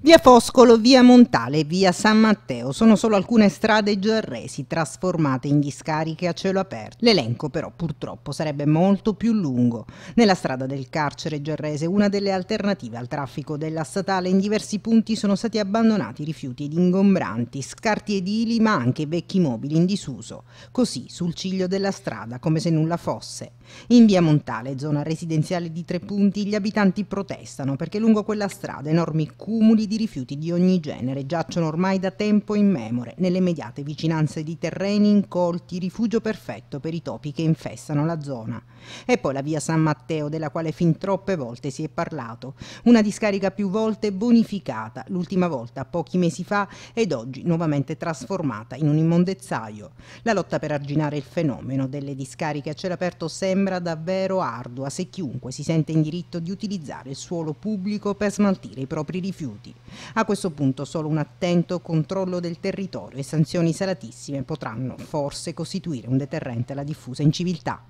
Via Foscolo, via Montale, via San Matteo sono solo alcune strade giarresi trasformate in discariche a cielo aperto. L'elenco però purtroppo sarebbe molto più lungo. Nella strada del carcere giarrese, una delle alternative al traffico della statale, in diversi punti sono stati abbandonati rifiuti ed ingombranti, scarti edili ma anche vecchi mobili in disuso, così sul ciglio della strada come se nulla fosse. In via Montale, zona residenziale di Tre Punti, gli abitanti protestano perché lungo quella strada enormi cumuli di rifiuti di ogni genere giacciono ormai da tempo in memore nelle immediate vicinanze di terreni incolti, rifugio perfetto per i topi che infestano la zona. E poi la via San Matteo, della quale fin troppe volte si è parlato, una discarica più volte bonificata, l'ultima volta pochi mesi fa ed oggi nuovamente trasformata in un immondezzaio. La lotta per arginare il fenomeno delle discariche a cielo aperto sembra davvero ardua se chiunque si sente in diritto di utilizzare il suolo pubblico per smaltire i propri rifiuti. A questo punto solo un attento controllo del territorio e sanzioni salatissime potranno forse costituire un deterrente alla diffusa inciviltà.